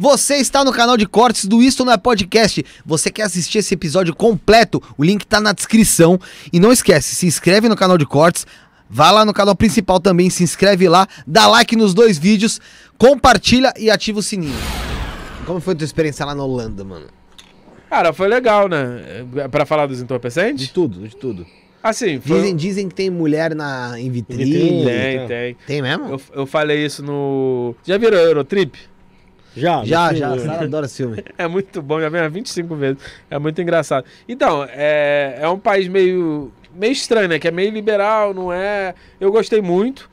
Você está no canal de cortes do Isto Não É Podcast. Você quer assistir esse episódio completo? O link está na descrição. E não esquece, se inscreve no canal de cortes, Vá lá no canal principal também, se inscreve lá, dá like nos dois vídeos, compartilha e ativa o sininho. Como foi a tua experiência lá na Holanda, mano? Cara, foi legal, né? É, Para falar dos entorpecentes? De tudo, de tudo. Assim, foi... dizem, dizem que tem mulher na, em vitrine. Tem, tem. Tem mesmo? Eu, eu falei isso no. Já virou Eurotrip? Já, já, já. Sara adora esse filme. É muito bom, já vem há 25 vezes. É muito engraçado. Então, é, é um país meio, meio estranho, né? Que é meio liberal, não é. Eu gostei muito,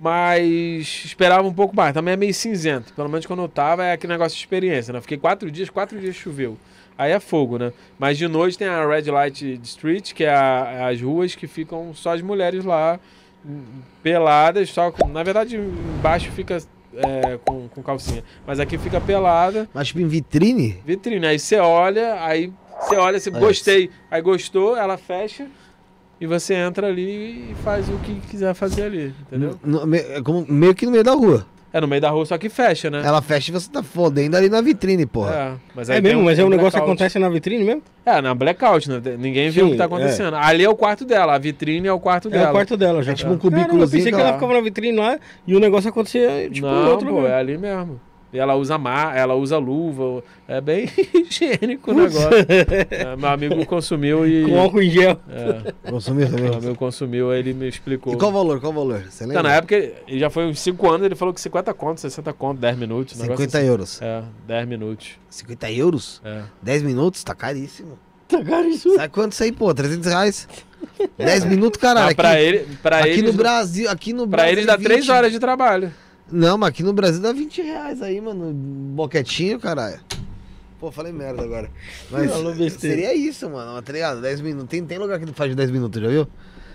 mas esperava um pouco mais. Também é meio cinzento. Pelo menos quando eu tava, é aquele negócio de experiência, né? Fiquei quatro dias, quatro dias choveu. Aí é fogo, né? Mas de noite tem a Red Light Street, que é a, as ruas que ficam só as mulheres lá hum, peladas, só com, na verdade embaixo fica é, com, com calcinha. Mas aqui fica pelada. Mas tipo em vitrine? Vitrine. Aí você olha, aí você olha, você gostei, aí gostou, ela fecha. E você entra ali e faz o que quiser fazer ali, entendeu? No, no, é como, meio que no meio da rua. É no meio da rua, só que fecha, né? Ela fecha e você tá fodendo ali na vitrine, porra. É, mas aí é mesmo, um, mas é um, negócio que acontece na vitrine mesmo? É, na blackout, né? Ninguém viu o que tá acontecendo. É. Ali é o quarto dela, a vitrine é o quarto é dela. É o quarto dela, já. É tipo tá. um cubículozinho. eu pensei que ela ficava na vitrine lá e o negócio acontecia, tipo, Não, no outro pô, lugar. é ali mesmo ela usa mar, ela usa luva. É bem higiênico o negócio. é, meu amigo consumiu e. Com álcool em gel. É. Consumiu também. Meu amigo consumiu, aí ele me explicou. E qual o valor? Qual o valor? Você tá, lembra? Então, na época, ele já foi uns 5 anos, ele falou que 50 conto, 60 conto, 10 minutos. 50 assim. euros. É, 10 minutos. 50 euros? É. 10 minutos? Tá caríssimo. Tá caríssimo. Sabe quanto isso aí, pô? 300 reais. 10 minutos, caralho. Não, pra aqui, ele, pra aqui eles, no Brasil, aqui no pra Brasil. Pra eles dá 20. 3 é horas de trabalho. Não, mas aqui no Brasil dá 20 reais aí, mano. Boquetinho, caralho. Pô, falei merda agora. Mas Falou seria isso, mano. Tá ligado? 10 minutos. Tem, tem lugar que faz de 10 minutos, já viu?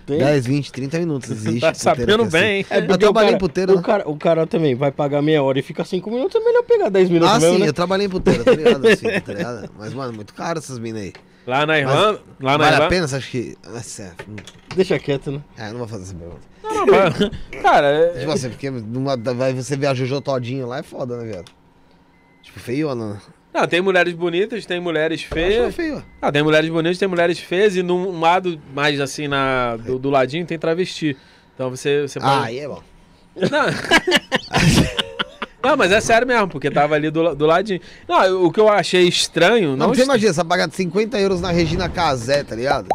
Tem? 10, 20, 30 minutos. Existe. Tá sabendo é assim. bem, assim. é Eu trabalhei em puteira. O, né? cara, o cara também vai pagar meia hora e fica 5 minutos, é melhor pegar 10 minutos. Ah, mesmo, sim, né? eu trabalhei em puteira. tá ligado? Assim, tá ligado? Mas, mano, muito caro essas minas aí. Lá na Irlanda. Mas, lá na vale Irlanda. a pena, você acha que. Nossa, hum. Deixa quieto, né? É, não vou fazer essa pergunta. Não, mas, cara. É... Tipo assim, porque numa, vai você ver a Jojo Todinho lá é foda, né, viado? Tipo, feiona, Não, tem mulheres bonitas, tem mulheres é feias. Feio. Ah, tem mulheres bonitas, tem mulheres feias e num lado mais assim na do, do ladinho tem travesti. Então você, você pode... Ah, aí é bom. Não. Não, ah, mas é sério mesmo, porque tava ali do, do ladinho. Não, o que eu achei estranho. Não, não você est... imagina, você pagar 50 euros na Regina Casé, tá ligado?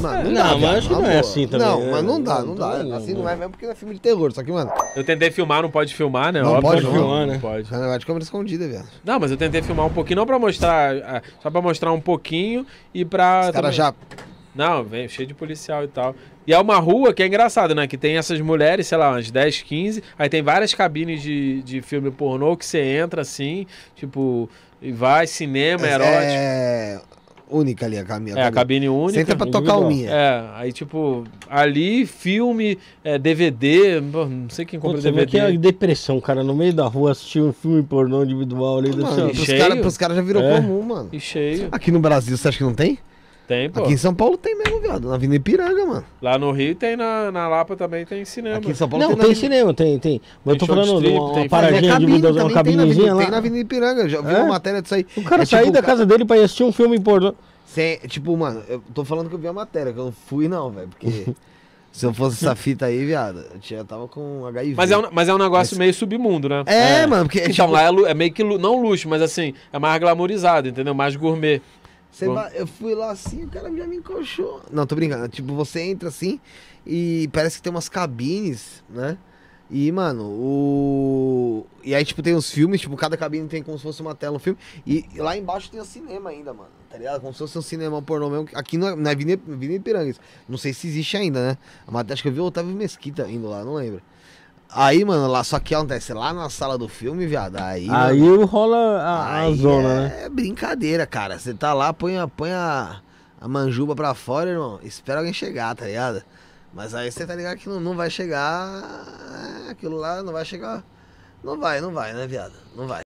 Mano, é, não, dá, mas acho que não é assim também. Não, né? mas não dá, não, não dá. Não, assim não é né? mesmo porque é filme de terror. Só que, mano. Eu tentei filmar, não pode filmar, né? Não Óbvio, pode filmar, né? Pode. É um negócio de câmera escondida, velho. Não, mas eu tentei filmar um pouquinho, não pra mostrar. Ah, só pra mostrar um pouquinho e pra. Os caras já não, vem cheio de policial e tal. E é uma rua que é engraçada, né? Que tem essas mulheres, sei lá, umas 10, 15. Aí tem várias cabines de, de filme pornô que você entra assim, tipo, e vai, cinema, é, erótico. É. Única ali a cabine. É, a cabine única. Você entra pra tocar o minha. É, aí tipo, ali, filme, é, DVD, não sei quem compra Pô, DVD. Que é depressão, cara, no meio da rua assistir um filme pornô individual ali. Mano, deve ser... pros caras cara já virou é. comum, mano. E cheio. Aqui no Brasil, você acha que não tem? Tem, pô. Aqui em São Paulo tem mesmo, viado. Na Avenida Ipiranga, mano. Lá no Rio tem, na, na Lapa também tem cinema. Aqui em São Paulo Não, tem, tem cinema, tem, tem. Mas eu tô falando strip, uma, é uma paradinha é cabine, de uma, uma cabinezinha lá. Tem na Avenida Ipiranga, já é? uma matéria disso aí. O cara é, tipo da casa dele pra assistir um filme importante. tipo, mano, eu tô falando que eu vi a matéria, que eu não fui não, velho, porque... Se eu fosse essa fita aí, viado, eu já tava com HIV. Mas é um, mas é um negócio mas... meio submundo, né? É, é. mano, porque. Então tipo... lá é, é, meio que. Não luxo, mas assim, é mais glamorizado, entendeu? Mais gourmet. Ba... Eu fui lá assim, o cara já me encoxou. Não, tô brincando. Tipo, você entra assim e parece que tem umas cabines, né? E, mano, o. E aí, tipo, tem os filmes, tipo, cada cabine tem como se fosse uma tela, um filme. E, e lá embaixo tem o cinema ainda, mano. Tá ligado? Como se fosse um cinema pornô mesmo. Aqui na, é Avenida, é Avenida Ipiranga. Não sei se existe ainda, né? Mas acho que eu vi o Otávio Mesquita indo lá, não lembro. Aí, mano, lá, só que acontece lá na sala do filme, viado. Aí, aí mano, rola a, aí a zona, é né? É brincadeira, cara. Você tá lá, põe, a, põe a, a manjuba pra fora, irmão. Espera alguém chegar, tá ligado? Mas aí você tá ligado que não, não vai chegar. É, aquilo lá não vai chegar. Não vai, não vai, né, viado? Não vai.